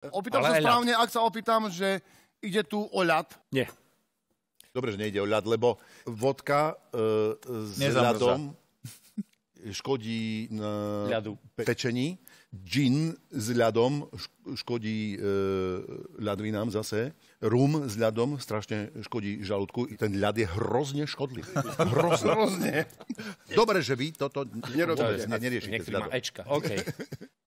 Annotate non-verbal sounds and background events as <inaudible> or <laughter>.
Eh, opýtam sa správne, ľad. ak sa opýtam, že ide tu o ľad. Nie. Dobre, že nejde o ľad, lebo vodka eh, s Nezamrza. ľadom škodí na eh, ľadu. pečení. Gin s ľadom škodí e, ľadvinám zase. Rum s ľadom strašne škodí žalúdku. Ten ľad je hrozne škodlivý. Hrozne. hrozne. Dobre, že vy toto nerobíte. Ne, neriešite má Ečka. Okay. <laughs>